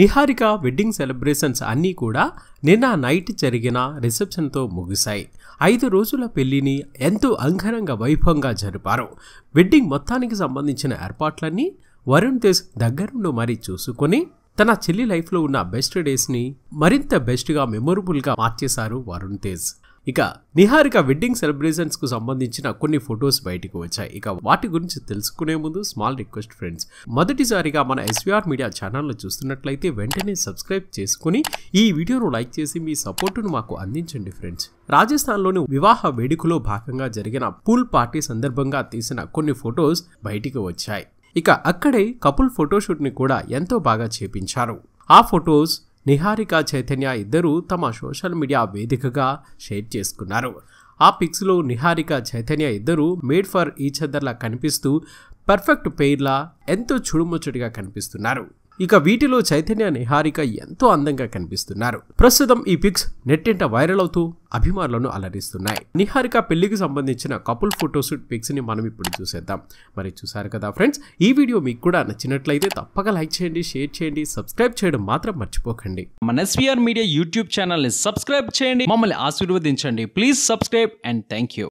Niharika wedding celebrations అన్నీ కూడా నిన్న నైట్ జరిగిన రిసెప్షన్తో ముగిశాయి ఐదు రోజుల పెళ్లిని ఎంతో అంగరంగ వైభవంగా జరిపారు వెడ్డింగ్ మొత్తానికి సంబంధించిన ఏర్పాట్లన్నీ వరుణ్ తేజ్ దగ్గరుండి మరీ చూసుకొని తన చెల్లి లైఫ్లో ఉన్న బెస్ట్ డేస్ని మరింత బెస్ట్గా మెమొరబుల్గా మార్చేశారు వరుణ్ తేజ్ ఇక నిహారిక వెడ్డింగ్ సెలబ్రేషన్స్ కు సంబంధించిన కొన్ని ఫొటోస్ బయటకు వచ్చాయి ఇక వాటి గురించి తెలుసుకునే ముందు స్మాల్ రిక్వెస్ట్ ఫ్రెండ్స్ మొదటిసారిగా మన ఎస్వీఆర్ మీడియా ఛానల్లో చూస్తున్నట్లయితే వెంటనే సబ్స్క్రైబ్ చేసుకుని ఈ వీడియోను లైక్ చేసి మీ సపోర్టును మాకు అందించండి ఫ్రెండ్స్ రాజస్థాన్లోని వివాహ వేడుకలో భాగంగా జరిగిన పూల్ పార్టీ సందర్భంగా తీసిన కొన్ని ఫొటోస్ బయటికి వచ్చాయి ఇక అక్కడే కపుల్ ఫోటోషూట్ని కూడా ఎంతో బాగా చేపించారు ఆ ఫొటోస్ నిహారిక చైతన్య ఇద్దరూ తమ సోషల్ మీడియా వేదికగా షేర్ చేసుకున్నారు ఆ పిక్స్లో నిహారిక చైతన్య ఇద్దరూ మేడ్ ఫర్ ఈచ్ అదర్లా కనిపిస్తూ పర్ఫెక్ట్ పెయిర్లా ఎంతో చుడుముచ్చటిగా కనిపిస్తున్నారు ఇక వీటిలో చైతన్య నిహారిక ఎంతో అందంగా కనిపిస్తున్నారు ప్రస్తుతం ఈ పిక్స్ నెట్టింట వైరల్ అవుతూ అభిమానులను అలరిస్తున్నాయి నిహారిక పెళ్లికి సంబంధించిన కపుల్ ఫోటోషూట్ పిక్స్ ని మనం ఇప్పుడు చూసేద్దాం మరి చూసారు కదా ఫ్రెండ్స్ ఈ వీడియో మీకు కూడా నచ్చినట్లయితే తప్పక లైక్ చేయండి షేర్ చేయండి సబ్స్క్రైబ్ చేయడం మాత్రం మర్చిపోకండి మన ఎస్వీఆర్ మీడియా యూట్యూబ్ ఛానల్ ని సబ్స్క్రైబ్ చేయండి మమ్మల్ని ఆశీర్వదించండి please subscribe and thank you